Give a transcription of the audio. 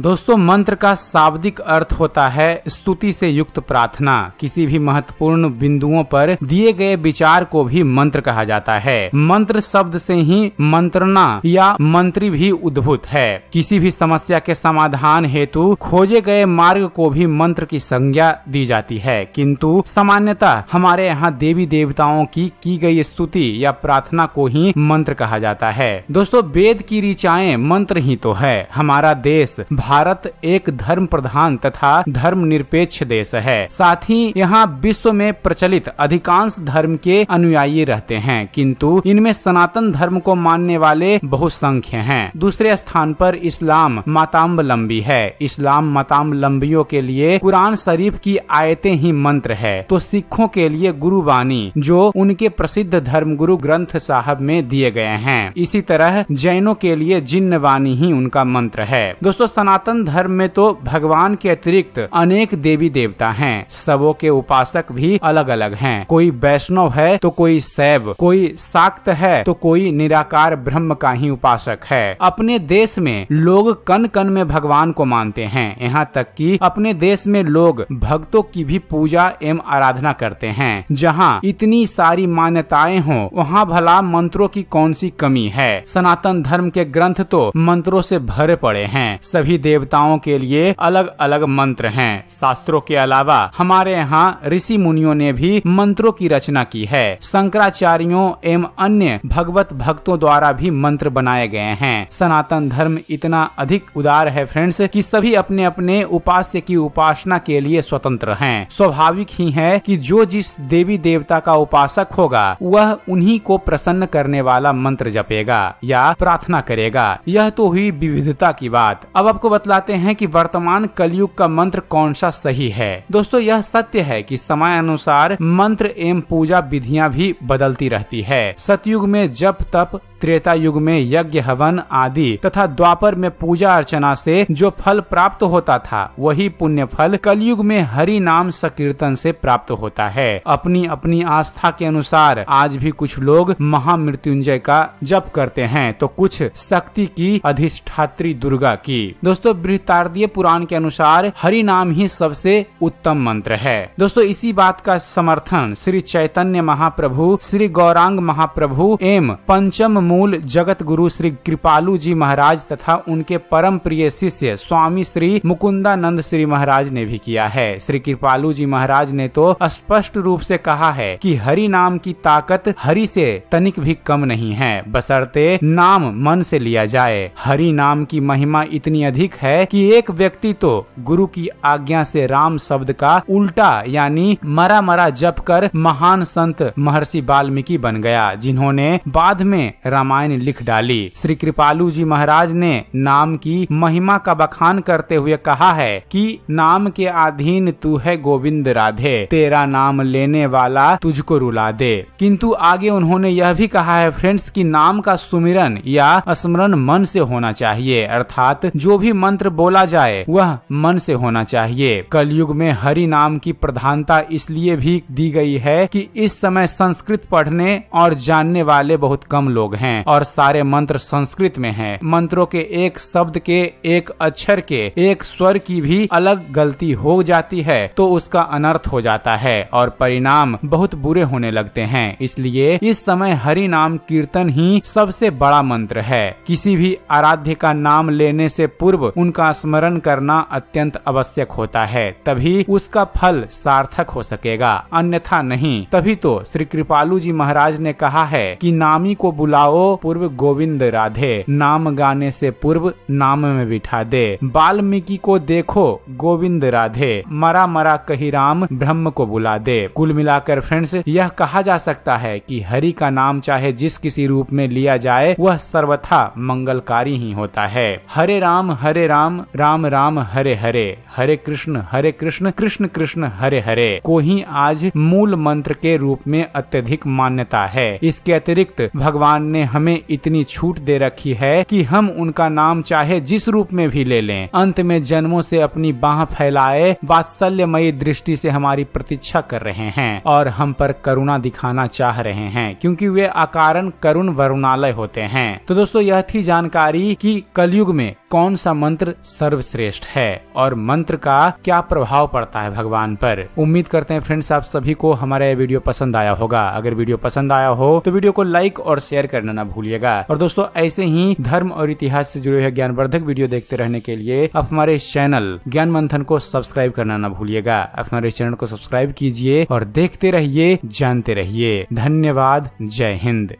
दोस्तों मंत्र का शाब्दिक अर्थ होता है स्तुति से युक्त प्रार्थना किसी भी महत्वपूर्ण बिंदुओं पर दिए गए विचार को भी मंत्र कहा जाता है मंत्र शब्द से ही मंत्रणा या मंत्री भी उद्भूत है किसी भी समस्या के समाधान हेतु खोजे गए मार्ग को भी मंत्र की संज्ञा दी जाती है किंतु सामान्यतः हमारे यहाँ देवी देवताओं की की गई स्तुति या प्रार्थना को ही मंत्र कहा जाता है दोस्तों वेद की ऋचाएं मंत्र ही तो है हमारा देश भारत एक धर्म प्रधान तथा धर्म निरपेक्ष देश है साथ ही यहाँ विश्व में प्रचलित अधिकांश धर्म के अनुयायी रहते हैं किंतु इनमें सनातन धर्म को मानने वाले बहुसंख्य हैं दूसरे स्थान पर इस्लाम माताम्बलम्बी है इस्लाम माताम्बलम्बियों के लिए कुरान शरीफ की आयते ही मंत्र है तो सिखों के लिए वाणी जो उनके प्रसिद्ध धर्म गुरु ग्रंथ साहब में दिए गए हैं इसी तरह जैनों के लिए जिन्न वाणी ही उनका मंत्र है दोस्तों सनातन सनातन धर्म में तो भगवान के अतिरिक्त अनेक देवी देवता हैं सबों के उपासक भी अलग अलग हैं कोई वैष्णव है तो कोई शैव कोई साक्त है तो कोई निराकार ब्रह्म का ही उपासक है अपने देश में लोग कन कन में भगवान को मानते हैं यहाँ तक कि अपने देश में लोग भक्तों की भी पूजा एवं आराधना करते हैं जहाँ इतनी सारी मान्यताएं हो वहाँ भला मंत्रों की कौन सी कमी है सनातन धर्म के ग्रंथ तो मंत्रों से भरे पड़े हैं सभी देवताओं के लिए अलग अलग मंत्र हैं शास्त्रों के अलावा हमारे यहाँ ऋषि मुनियों ने भी मंत्रों की रचना की है शंकराचार्यों एवं अन्य भगवत भक्तों द्वारा भी मंत्र बनाए गए हैं सनातन धर्म इतना अधिक उदार है फ्रेंड्स कि सभी अपने अपने उपास्य की उपासना के लिए स्वतंत्र हैं स्वाभाविक ही है कि जो जिस देवी देवता का उपासक होगा वह उन्हीं को प्रसन्न करने वाला मंत्र जपेगा या प्रार्थना करेगा यह तो हुई विविधता की बात अब आपको बतलाते हैं कि वर्तमान कलयुग का मंत्र कौन सा सही है दोस्तों यह सत्य है कि समय अनुसार मंत्र एवं पूजा विधियां भी बदलती रहती है सतयुग में जप तप त्रेता युग में यज्ञ हवन आदि तथा द्वापर में पूजा अर्चना से जो फल प्राप्त होता था वही पुण्य फल कलयुग में हरि नाम संकीर्तन से प्राप्त होता है अपनी अपनी आस्था के अनुसार आज भी कुछ लोग महामृत्युंजय का जप करते हैं तो कुछ शक्ति की अधिष्ठात्री दुर्गा की दोस्तों बृहतार्दीय पुराण के अनुसार हरि नाम ही सबसे उत्तम मंत्र है दोस्तों इसी बात का समर्थन श्री चैतन्य महाप्रभु श्री गौरांग महाप्रभु एवं पंचम मूल जगत गुरु श्री कृपालू जी महाराज तथा उनके परम प्रिय शिष्य स्वामी श्री मुकुंदानंद श्री महाराज ने भी किया है श्री कृपालू जी महाराज ने तो स्पष्ट रूप से कहा है कि हरि नाम की ताकत हरि से तनिक भी कम नहीं है बसरते नाम मन से लिया जाए हरि नाम की महिमा इतनी अधिक है कि एक व्यक्ति तो गुरु की आज्ञा से राम शब्द का उल्टा यानी मरा मरा जप कर महान संत महर्षि वाल्मीकि बन गया जिन्होंने बाद में रामायण लिख डाली श्री कृपालू जी महाराज ने नाम की महिमा का बखान करते हुए कहा है कि नाम के अधीन तू है गोविंद राधे तेरा नाम लेने वाला तुझको रुला दे किंतु आगे उन्होंने यह भी कहा है फ्रेंड्स कि नाम का सुमिरन या स्मरण मन से होना चाहिए अर्थात जो भी मंत्र बोला जाए वह मन से होना चाहिए कलयुग में हरि नाम की प्रधानता इसलिए भी दी गई है कि इस समय संस्कृत पढ़ने और जानने वाले बहुत कम लोग हैं हैं और सारे मंत्र संस्कृत में हैं मंत्रों के एक शब्द के एक अक्षर के एक स्वर की भी अलग गलती हो जाती है तो उसका अनर्थ हो जाता है और परिणाम बहुत बुरे होने लगते हैं इसलिए इस समय हरि नाम कीर्तन ही सबसे बड़ा मंत्र है किसी भी आराध्य का नाम लेने से पूर्व उनका स्मरण करना अत्यंत आवश्यक होता है तभी उसका फल सार्थक हो सकेगा अन्यथा नहीं तभी तो श्री कृपालू जी महाराज ने कहा है कि नामी को बुलाओ गाओ पूर्व गोविंद राधे नाम गाने से पूर्व नाम में बिठा दे बाल्मीकि को देखो गोविंद राधे मरा मरा कही राम ब्रह्म को बुला दे कुल मिलाकर फ्रेंड्स यह कहा जा सकता है कि हरि का नाम चाहे जिस किसी रूप में लिया जाए वह सर्वथा मंगलकारी ही होता है हरे राम हरे राम राम राम हरे हरे हरे कृष्ण हरे कृष्ण कृष्ण कृष्ण हरे हरे को ही आज मूल मंत्र के रूप में अत्यधिक मान्यता है इसके अतिरिक्त भगवान ने हमें इतनी छूट दे रखी है कि हम उनका नाम चाहे जिस रूप में भी ले लें अंत में जन्मों से अपनी बाह फैलाए वात्सल्यमयी दृष्टि से हमारी प्रतीक्षा कर रहे हैं और हम पर करुणा दिखाना चाह रहे हैं क्योंकि वे अकारण करुण वरुणालय होते हैं तो दोस्तों यह थी जानकारी कि कलयुग में कौन सा मंत्र सर्वश्रेष्ठ है और मंत्र का क्या प्रभाव पड़ता है भगवान पर उम्मीद करते हैं फ्रेंड्स आप सभी को हमारा यह वीडियो पसंद आया होगा अगर वीडियो पसंद आया हो तो वीडियो को लाइक और शेयर करना ना भूलिएगा और दोस्तों ऐसे ही धर्म और इतिहास से जुड़े हुए ज्ञानवर्धक वीडियो देखते रहने के लिए आप हमारे चैनल ज्ञान मंथन को सब्सक्राइब करना ना भूलिएगा आप हमारे चैनल को सब्सक्राइब कीजिए और देखते रहिए जानते रहिए धन्यवाद जय हिंद